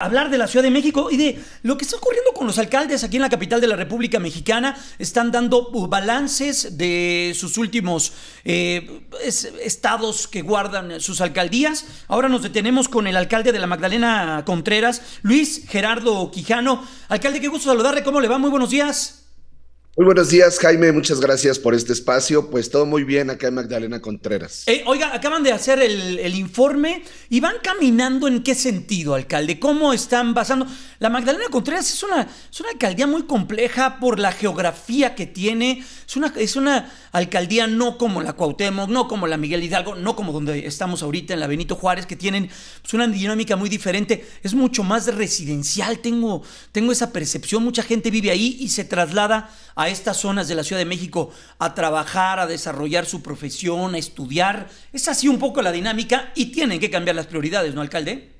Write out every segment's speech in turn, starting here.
hablar de la Ciudad de México y de lo que está ocurriendo con los alcaldes aquí en la capital de la República Mexicana. Están dando uh, balances de sus últimos eh, estados que guardan sus alcaldías. Ahora nos detenemos con el alcalde de la Magdalena Contreras, Luis Gerardo Quijano. Alcalde, qué gusto saludarle. ¿Cómo le va? Muy buenos días. Muy buenos días, Jaime. Muchas gracias por este espacio. Pues todo muy bien acá en Magdalena Contreras. Eh, oiga, acaban de hacer el, informe y van caminando en qué sentido, alcalde. ¿Cómo están basando? La Magdalena Contreras es una, una alcaldía muy compleja por la geografía que tiene. Es una, es una alcaldía no como la Cuauhtémoc, no como la Miguel Hidalgo, no como donde estamos ahorita en la Benito Juárez, que tienen pues, una dinámica muy diferente. Es mucho más residencial. Tengo, tengo esa percepción. Mucha gente vive ahí y se traslada a estas zonas de la Ciudad de México a trabajar, a desarrollar su profesión, a estudiar. Es así un poco la dinámica y tienen que cambiar las prioridades, ¿no, alcalde?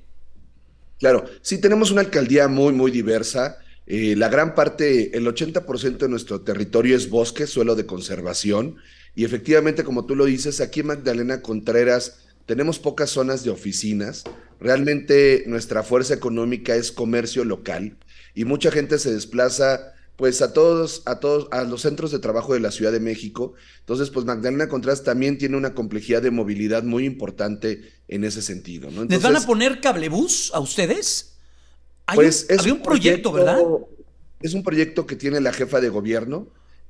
Claro, sí tenemos una alcaldía muy, muy diversa. Eh, la gran parte, el 80% de nuestro territorio es bosque, suelo de conservación. Y efectivamente, como tú lo dices, aquí en Magdalena Contreras tenemos pocas zonas de oficinas. Realmente nuestra fuerza económica es comercio local y mucha gente se desplaza pues a todos, a todos, a los centros de trabajo de la Ciudad de México. Entonces, pues Magdalena Contreras también tiene una complejidad de movilidad muy importante en ese sentido. ¿no? ¿Les van a poner cablebús a ustedes? pues un proyecto, ¿verdad? Es un proyecto que tiene la jefa de gobierno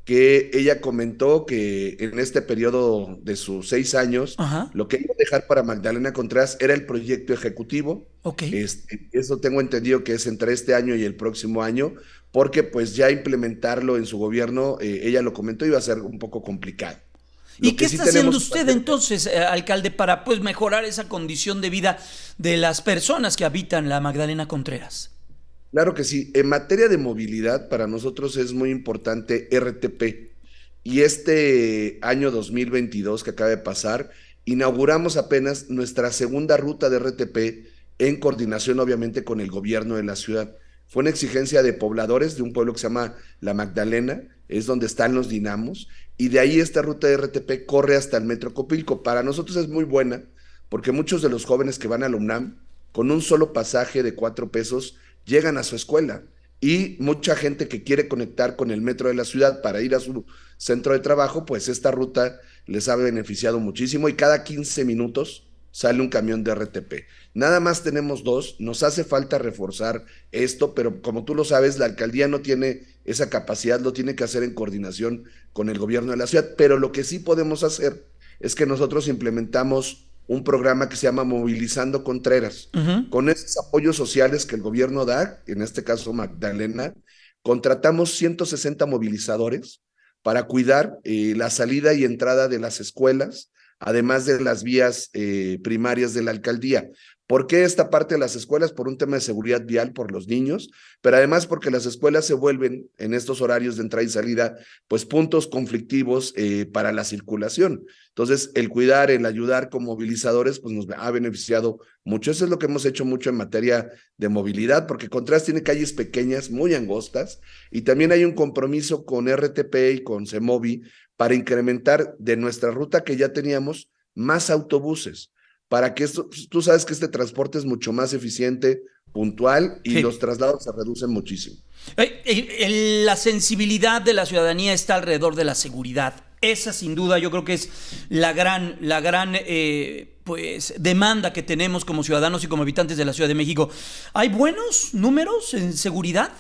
que ella comentó que en este periodo de sus seis años, lo que iba a dejar para Magdalena Contreras era el proyecto ejecutivo. Este, eso tengo entendido que es entre este año y el próximo año, porque pues ya implementarlo en su gobierno, eh, ella lo comentó, iba a ser un poco complicado. ¿Y qué está haciendo usted entonces, eh, alcalde, para pues mejorar esa condición de vida de las personas que habitan la Magdalena Contreras? Claro que sí. En materia de movilidad, para nosotros es muy importante RTP. Y este año 2022 que acaba de pasar, inauguramos apenas nuestra segunda ruta de RTP en coordinación obviamente con el gobierno de la ciudad. Fue una exigencia de pobladores de un pueblo que se llama La Magdalena, es donde están los dinamos, y de ahí esta ruta de RTP corre hasta el Metro Copilco. Para nosotros es muy buena, porque muchos de los jóvenes que van a UNAM, con un solo pasaje de cuatro pesos, llegan a su escuela y mucha gente que quiere conectar con el metro de la ciudad para ir a su centro de trabajo, pues esta ruta les ha beneficiado muchísimo y cada 15 minutos sale un camión de RTP. Nada más tenemos dos, nos hace falta reforzar esto, pero como tú lo sabes, la alcaldía no tiene esa capacidad, lo tiene que hacer en coordinación con el gobierno de la ciudad, pero lo que sí podemos hacer es que nosotros implementamos un programa que se llama Movilizando Contreras. Con esos apoyos sociales que el gobierno da, en este caso Magdalena, contratamos 160 movilizadores para cuidar eh, la salida y entrada de las escuelas, además de las vías eh, primarias de la alcaldía. ¿Por qué esta parte de las escuelas? Por un tema de seguridad vial por los niños, pero además porque las escuelas se vuelven en estos horarios de entrada y salida, pues puntos conflictivos eh, para la circulación. Entonces, el cuidar, el ayudar con movilizadores, pues nos ha beneficiado mucho. Eso es lo que hemos hecho mucho en materia de movilidad, porque Contras tiene calles pequeñas, muy angostas, y también hay un compromiso con RTP y con CEMOVI para incrementar de nuestra ruta que ya teníamos más autobuses para que esto, pues, tú sabes que este transporte es mucho más eficiente, puntual y los traslados se reducen muchísimo. Eh, la sensibilidad de la ciudadanía está alrededor de la seguridad. Esa sin duda yo creo que es la gran, la gran eh, pues, demanda que tenemos como ciudadanos y como habitantes de la Ciudad de México. ¿Hay buenos números en seguridad?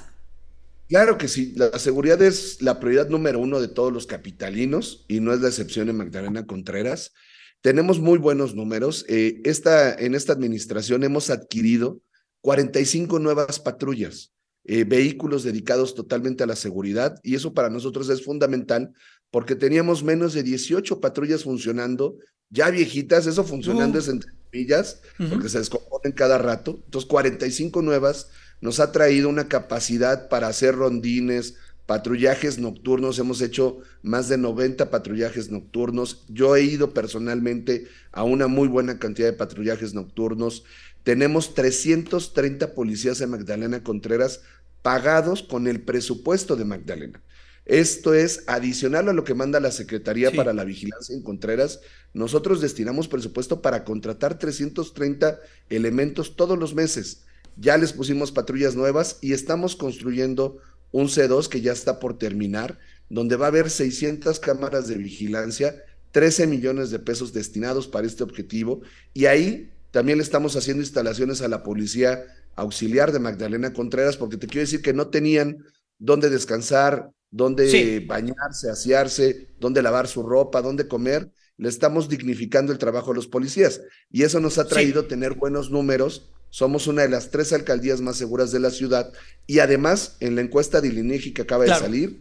Claro que sí, la seguridad es la prioridad número uno de todos los capitalinos y no es la excepción en Magdalena Contreras. Tenemos muy buenos números. Eh, esta, en esta administración hemos adquirido 45 nuevas patrullas, eh, vehículos dedicados totalmente a la seguridad y eso para nosotros es fundamental porque teníamos menos de 18 patrullas funcionando, ya viejitas, eso funcionando es entre comillas, porque se descomponen cada rato. Entonces, 45 nuevas nos ha traído una capacidad para hacer rondines, patrullajes nocturnos, hemos hecho más de 90 patrullajes nocturnos. Yo he ido personalmente a una muy buena cantidad de patrullajes nocturnos. Tenemos 330 policías en Magdalena Contreras pagados con el presupuesto de Magdalena. Esto es adicional a lo que manda la Secretaría para la Vigilancia en Contreras. Nosotros destinamos presupuesto para contratar 330 elementos todos los meses. Ya les pusimos patrullas nuevas y estamos construyendo un C2 que ya está por terminar, donde va a haber 600 cámaras de vigilancia, 13 millones de pesos destinados para este objetivo, y ahí también le estamos haciendo instalaciones a la policía auxiliar de Magdalena Contreras, porque te quiero decir que no tenían dónde descansar, dónde bañarse, asearse, dónde lavar su ropa, dónde comer. Le estamos dignificando el trabajo a los policías y eso nos ha traído tener buenos números somos una de las tres alcaldías más seguras de la ciudad y además en la encuesta de INEGI que acaba de salir,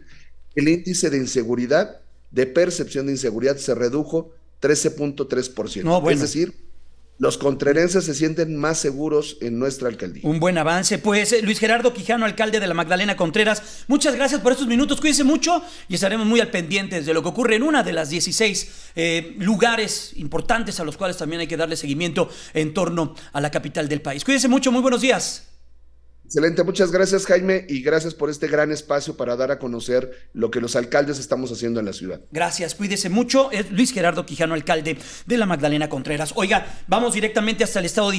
el índice de inseguridad, de percepción de inseguridad se redujo 13.3%. No, bueno. Es decir, los contrerenses se sienten más seguros en nuestra alcaldía. Un buen avance, pues eh, Luis Gerardo Quijano, alcalde de la Magdalena Contreras, muchas gracias por estos minutos, cuídense mucho y estaremos muy al pendiente de lo que ocurre en una de las 16 eh, lugares importantes a los cuales también hay que darle seguimiento en torno a la capital del país. Cuídense mucho, muy buenos días. Excelente, muchas gracias Jaime y gracias por este gran espacio para dar a conocer lo que los alcaldes estamos haciendo en la ciudad. Gracias, cuídese mucho. Es Luis Gerardo Quijano, alcalde de la Magdalena Contreras. Oiga, vamos directamente hasta el estado de